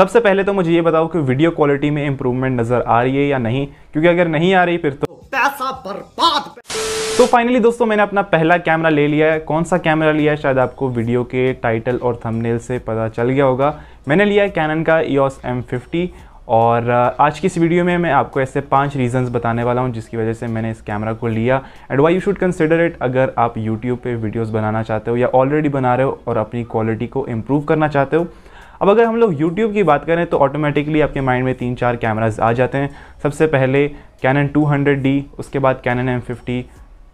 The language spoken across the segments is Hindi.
सबसे पहले तो मुझे ये बताओ कि वीडियो क्वालिटी में इंप्रूवमेंट नज़र आ रही है या नहीं क्योंकि अगर नहीं आ रही फिर तो पैसा बर्बाद तो फाइनली दोस्तों मैंने अपना पहला कैमरा ले लिया है कौन सा कैमरा लिया है शायद आपको वीडियो के टाइटल और थंबनेल से पता चल गया होगा मैंने लिया है कैनन का EOS M50 और आज की इस वीडियो में मैं आपको ऐसे पांच रीजंस बताने वाला हूं जिसकी वजह से मैंने इस कैमरा को लिया and why you should consider it अगर आप यूट्यूब पे वीडियोस बनाना चाहते हो या ऑलरेडी बना रहे हो और अपनी क्वालिटी को इम्प्रूव करना चाहते हो अब अगर हम लोग यूट्यूब की बात करें तो ऑटोमेटिकली आपके माइंड में तीन चार कैमराज आ जाते हैं सबसे पहले कैनन 200D उसके बाद Canon M50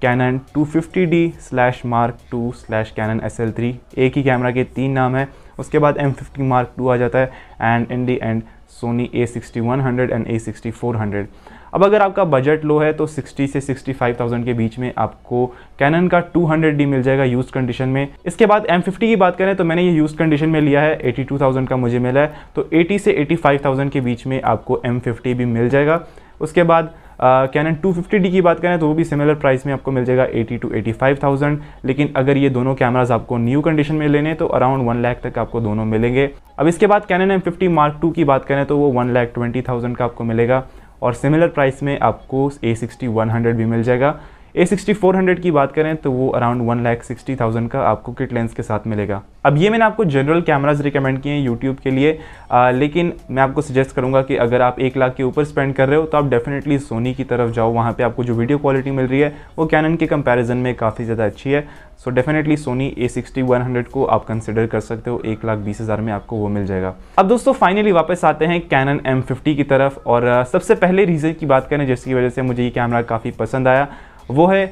Canon 250D slash mark two slash Canon S L three एक ही कैमरा के तीन नाम है उसके बाद एम फिफ्टी मार्क टू आ जाता है and in the end Sony A sixty one hundred and A sixty four hundred अब अगर आपका बजट लो है तो 60 से 65,000 के बीच में आपको कैनन का 200D मिल जाएगा यूज कंडीशन में इसके बाद M50 की बात करें तो मैंने ये यूज कंडीशन में लिया है 82,000 का मुझे मिला है तो 80 से 85,000 के बीच में आपको M50 भी मिल जाएगा उसके बाद कैनन टू फिफ्टी की बात करें तो वो भी सिमिलर प्राइस में आपको मिल जाएगा eighty two eighty five thousand लेकिन अगर ये दोनों कैमराज आपको न्यू कंडीशन में लेने तो अराउंड वन लाख तक आपको दोनों मिलेंगे अब इसके बाद Canon M fifty mark two की बात करें तो वो वन लाख ट्वेंटी थाउजेंड का आपको मिलेगा और सिमिलर प्राइस में आपको ए सिक्सटी वन हंड्रेड भी मिल जाएगा ए सिक्सटी फोर हंड्रेड की बात करें तो वो around one lakh sixty thousand का आपको किट लेंस के साथ मिलेगा अब ये मैंने आपको जनरल कैमराज रिकमेंड किए हैं यूट्यूब के लिए आ, लेकिन मैं आपको सजेस्ट करूँगा कि अगर आप एक लाख के ऊपर स्पेंड कर रहे हो तो आप डेफिनेटली सोनी की तरफ जाओ वहाँ पर आपको जो वीडियो क्वालिटी मिल रही है वो कैनन के कंपेरिजन में काफ़ी ज़्यादा अच्छी है so definitely Sony A sixty one hundred को आप कंसिडर कर सकते हो एक लाख बीस हज़ार में आपको वो मिल जाएगा अब दोस्तों फाइनली वापस आते हैं कैनन एम फिफ्टी की तरफ और सबसे पहले रीज़न की बात करें जिसकी वजह से मुझे ये कैमरा काफ़ी पसंद आया वो है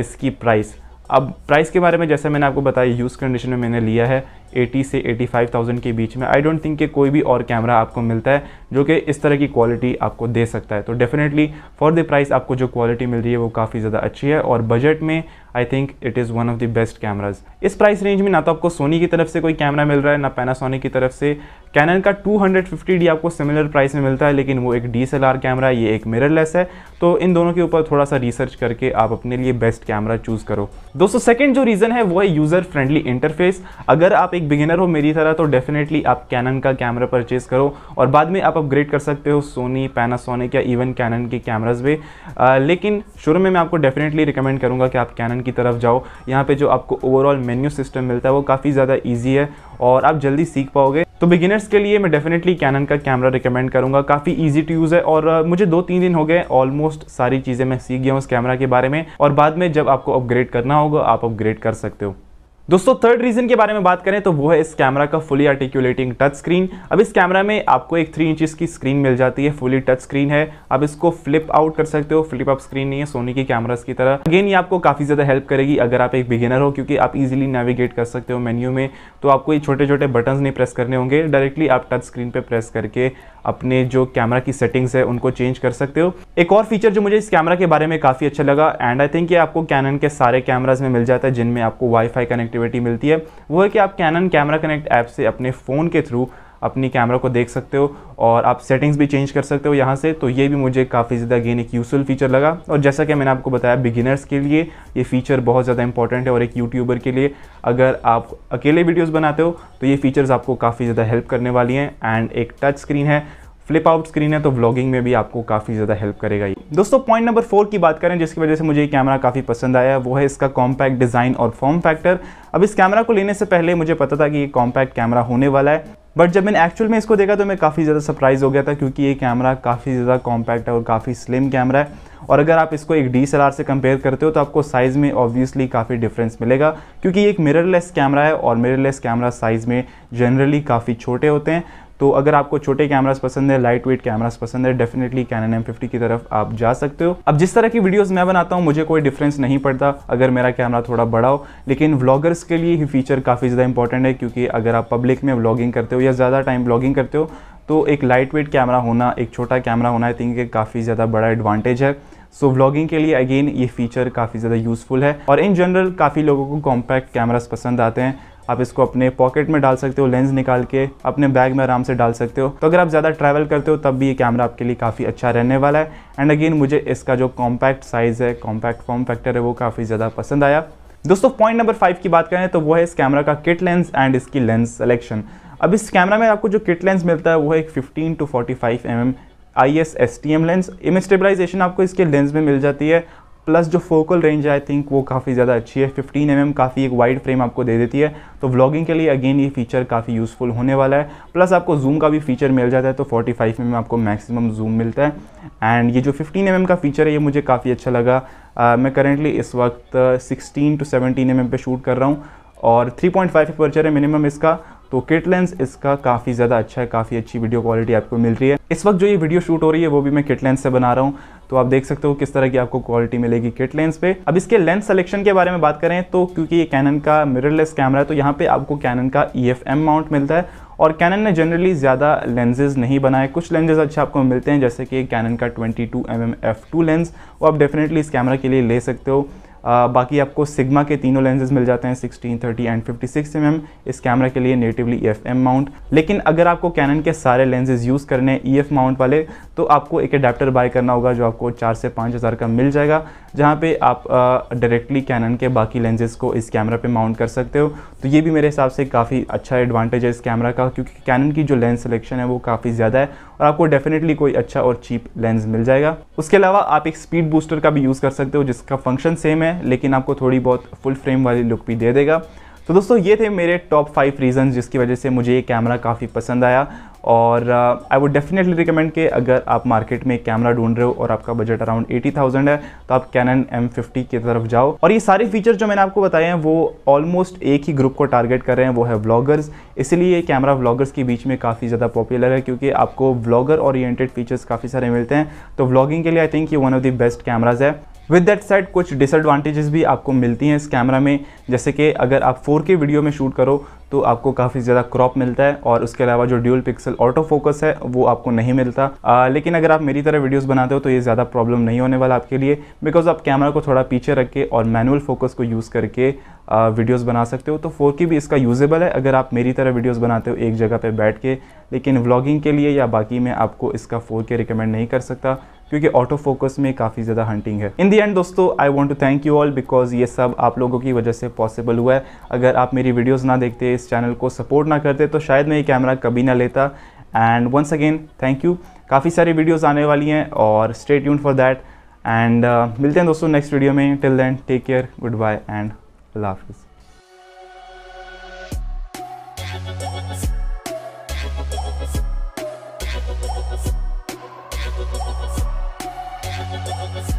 इसकी प्राइस अब प्राइस के बारे में जैसे मैंने आपको बताया यूज़ कंडीशन में मैंने लिया है 80 से 85,000 के बीच में आई डोंट थिंक कि कोई भी और कैमरा आपको मिलता है जो कि इस तरह की क्वालिटी आपको दे सकता है तो डेफिनेटली फॉर द प्राइस आपको जो क्वालिटी मिल रही है वो काफ़ी ज़्यादा अच्छी है और बजट में I think it is one of the best cameras इस प्राइस रेंज में ना तो आपको सोनी की तरफ से कोई कैमरा मिल रहा है ना पैनासोनिक की तरफ से कैनन का 250D आपको सिमिलर प्राइस में मिलता है लेकिन वो एक डी कैमरा है ये एक मिररलेस है तो इन दोनों के ऊपर थोड़ा सा रिसर्च करके आप अपने लिए बेस्ट कैमरा चूज़ करो दोस्तों सेकेंड जो रीज़न है वो है यूज़र फ्रेंडली इंटरफेस अगर आप एक बिगिनर हो मेरी तरह तो डेफिनेटली आप कैनन का कैमरा परचेज़ करो और बाद में आप अपग्रेड कर सकते हो सोनी पैनासोनिक या इवन कैनन के कैमराज भी लेकिन शुरू में मैं आपको डेफिनेटली रिकमेंड करूँगा कि आप कैनन की तरफ जाओ यहाँ पर जो आपको ओवरऑल मेन्यू सिस्टम मिलता है वो काफ़ी ज़्यादा ईजी है और आप जल्दी सीख पाओगे तो बिगिनर्स के लिए मैं डेफिनेटली कैनन का कैमरा रिकमेंड करूंगा काफ़ी ईजी टू यूज़ है और मुझे दो तीन दिन हो गए ऑलमोस्ट सारी चीज़ें मैं सीख गया हूँ उस कैमरा के बारे में और बाद में जब आपको अपग्रेड करना होगा आप अपग्रेड कर सकते हो दोस्तों थर्ड रीजन के बारे में बात करें तो वो है इस कैमरा का फुली आर्टिकुलेटिंग टच स्क्रीन अब इस कैमरा में आपको एक थ्री इंचज की स्क्रीन मिल जाती है फुली टच स्क्रीन है आप इसको फ्लिप आउट कर सकते हो फ्लिप अप स्क्रीन नहीं है सोनी की कैमराज की तरह अगेन ये आपको काफ़ी ज़्यादा हेल्प करेगी अगर आप एक बिगिनर हो क्योंकि आप इजिली नेविगेट कर सकते हो मेन्यू में तो आपको ये छोटे छोटे बटन नहीं प्रेस करने होंगे डायरेक्टली आप टच स्क्रीन पर प्रेस करके अपने जो कैमरा की सेटिंग्स है उनको चेंज कर सकते हो एक और फीचर जो मुझे इस कैमरा के बारे में काफ़ी अच्छा लगा एंड आई थिंक ये आपको कैनन के सारे कैमराज में मिल जाता है जिनमें आपको वाईफाई कनेक्ट कनेक्टिविटी मिलती है वो है कि आप कैनन कैमरा कनेक्ट ऐप से अपने फ़ोन के थ्रू अपनी कैमरा को देख सकते हो और आप सेटिंग्स भी चेंज कर सकते हो यहाँ से तो ये भी मुझे काफ़ी ज़्यादा गेन एक यूज़फुल फीचर लगा और जैसा कि मैंने आपको बताया बिगिनर्स के लिए ये फीचर बहुत ज़्यादा इंपॉर्टेंट है और एक यूट्यूबर के लिए अगर आप अकेले वीडियोज़ बनाते हो तो ये फीचर्स आपको काफ़ी ज़्यादा हेल्प करने वाली हैं एंड एक टच स्क्रीन है फ्लिप आउट स्क्रीन है तो व्लॉगिंग में भी आपको काफ़ी ज़्यादा हेल्प करेगा ये दोस्तों पॉइंट नंबर फोर की बात करें जिसकी वजह से मुझे ये कैमरा काफ़ी पसंद आया वो है इसका कॉम्पैक्ट डिज़ाइन और फॉर्म फैक्टर अब इस कैमरा को लेने से पहले मुझे पता था कि ये कॉम्पैक्ट कैमरा होने वाला है बट जब मैंने एक्चुअल में इसको देखा तो मैं काफ़ी ज़्यादा सरप्राइज़ हो गया था क्योंकि ये कैमरा काफ़ी ज़्यादा कॉम्पैक्ट है और काफ़ी स्लिम कैमरा है और अगर आप इसको एक डी से कंपेयर करते हो तो आपको साइज़ में ऑब्वियसली काफ़ी डिफरेंस मिलेगा क्योंकि ये एक मिररलेस कैमरा है और मिररलेस कैमरा साइज़ में जनरली काफ़ी छोटे होते हैं तो अगर आपको छोटे कैमरास पसंद है लाइट वेट कैमरास पसंद है डेफिनेटली कैन एम की तरफ आप जा सकते हो अब जिस तरह की वीडियोज़ मैं बनाता हूँ मुझे कोई डिफरेंस नहीं पड़ता अगर मेरा कैमरा थोड़ा बड़ा हो लेकिन व्लॉगर्स के लिए ये फीचर काफ़ी ज़्यादा इंपॉर्टेंट है क्योंकि अगर आप पब्लिक में व्लॉगिंग करते हो या ज़्यादा टाइम व्लॉगिंग करते हो तो एक लाइट वेट कैमरा होना एक छोटा कैमरा होना आई थिंक काफ़ी ज़्यादा बड़ा एडवांटेज है सो so, व्लॉगिंग के लिए अगेन ये फीचर काफ़ी ज़्यादा यूज़फुल है और इन जनरल काफ़ी लोगों को कॉम्पैक्ट कैमरास पसंद आते हैं आप इसको अपने पॉकेट में डाल सकते हो लेंस निकाल के अपने बैग में आराम से डाल सकते हो तो अगर आप ज़्यादा ट्रैवल करते हो तब भी ये कैमरा आपके लिए काफ़ी अच्छा रहने वाला है एंड अगेन मुझे इसका जो कॉम्पैक्ट साइज़ है कॉम्पैक्ट फॉर्म फैक्टर है वो काफ़ी ज़्यादा पसंद आया दोस्तों पॉइंट नंबर फाइव की बात करें तो वो है इस कैमरा का किट लेंस एंड इसकी लेंस सेलेक्शन अब इस कैमरा में आपको जो किट लेंस मिलता है वो है एक fifteen to forty five M M I S S T M lens image stabilization आपको इसके लेंस में मिल जाती है प्लस जो फोकल रेंज आई थिंक वो काफ़ी ज़्यादा अच्छी है 15 एम mm काफ़ी एक वाइड फ्रेम आपको दे देती है तो व्लॉगिंग के लिए अगेन ये फीचर काफ़ी यूज़फुल होने वाला है प्लस आपको जूम का भी फीचर मिल जाता है तो 45 फाइव mm आपको मैक्सिमम जूम मिलता है एंड ये जो 15 एम mm का फीचर है ये मुझे काफ़ी अच्छा लगा आ, uh, मैं करेंटली इस वक्त सिक्सटीन टू सेवनटीन एम पे शूट कर रहा हूँ और थ्री पॉइंट फाइव है मिनिमम इसका तो किट लेंस इसका काफ़ी ज़्यादा अच्छा है काफ़ी अच्छी वीडियो क्वालिटी आपको मिल रही है इस वक्त जो ये वीडियो शूट हो रही है वो भी मैं किट लेंस से बना रहा हूँ तो आप देख सकते हो किस तरह की आपको क्वालिटी मिलेगी किट लेंस पे अब इसके लेंस सिलेक्शन के बारे में बात करें तो क्योंकि ये कैनन का मिररलेस कैमरा है तो यहाँ पे आपको कैनन का ई e माउंट मिलता है और कैनन ने जनरली ज़्यादा लेंजेज़ नहीं बनाए कुछ लेंजेज़ अच्छे आपको मिलते हैं जैसे कि कैनन का ट्वेंटी टू टू लेंस वो आप डेफिनेटली इस कैमरा के लिए ले सकते हो बाकी आपको सिग्मा के तीनों लेंसेज मिल जाते हैं 16, 30 एंड 56 mm इस कैमरा के लिए नेटिवली ई माउंट लेकिन अगर आपको कैनन के सारे लेंसेज यूज़ करने ई e माउंट वाले तो आपको एक अडेप्टर बाय करना होगा जो आपको चार से पाँच हज़ार का मिल जाएगा जहाँ पे आप डायरेक्टली कैनन के बाकी लेंसेज को इस कैमरा पे माउंट कर सकते हो तो ये भी मेरे हिसाब से काफ़ी अच्छा एडवांटेज है इस कैमरा का क्योंकि कैनन की जो लेंस सिलेक्शन है वो काफ़ी ज़्यादा है और आपको डेफिनेटली कोई अच्छा और चीप लेंस मिल जाएगा उसके अलावा आप एक स्पीड बूस्टर का भी यूज़ कर सकते हो जिसका फंक्शन सेम है लेकिन आपको थोड़ी बहुत फुल फ्रेम वाली लुक भी दे देगा तो दोस्तों ये थे मेरे टॉप फाइव रीज़न जिसकी वजह से मुझे ये कैमरा काफ़ी पसंद आया और आई वुड डेफिनेटली रिकमेंड कि अगर आप मार्केट में कैमरा ढूंढ रहे हो और आपका बजट अराउंड एटी थाउजेंड है तो आप कैनन एम फिफ्टी की तरफ जाओ और ये सारे फीचर्स जो मैंने आपको बताए हैं वो ऑलमोस्ट एक ही ग्रुप को टारगेट कर रहे हैं वो है व्लॉगर्स इसलिए ये कैमरा व्लॉगर्स के बीच में काफ़ी ज़्यादा पॉपुलर है क्योंकि आपको व्लॉगर ओरिएटेड फीचर्स काफ़ी सारे मिलते हैं तो व्लॉगिंग के लिए आई थिंक ये one of the best cameras है विद दैट सेट कुछ डिसएडवांटेजेस भी आपको मिलती हैं इस कैमरा में जैसे कि अगर आप 4K वीडियो में शूट करो तो आपको काफ़ी ज़्यादा क्रॉप मिलता है और उसके अलावा जो ड्यूल पिक्सल ऑटो फोकस है वो आपको नहीं मिलता आ, लेकिन अगर आप मेरी तरह वीडियोस बनाते हो तो ये ज़्यादा प्रॉब्लम नहीं होने वाला आपके लिए बिकॉज आप कैमरा को थोड़ा पीछे रख के और मैनुअल फोकस को यूज़ करके आ, वीडियोस बना सकते हो तो फोर भी इसका यूजेबल है अगर आप मेरी तरह वीडियोज़ बनाते हो एक जगह पर बैठ के लेकिन व्लॉगिंग के लिए या बाकी मैं आपको इसका फोर रिकमेंड नहीं कर सकता क्योंकि ऑटो फोकस में काफ़ी ज़्यादा हंटिंग है इन दी एंड दोस्तों I want to thank you all because ये सब आप लोगों की वजह से पॉसिबल हुआ है अगर आप मेरी वीडियोज़ ना देखते इस चैनल को सपोर्ट ना करते तो शायद मैं ये कैमरा कभी ना लेता and once again thank you काफ़ी सारी वीडियोज़ आने वाली हैं और stay tune for that and मिलते हैं दोस्तों नेक्स्ट वीडियो में till then take care good bye एंड अल्लाह हाफिज़ Thank you.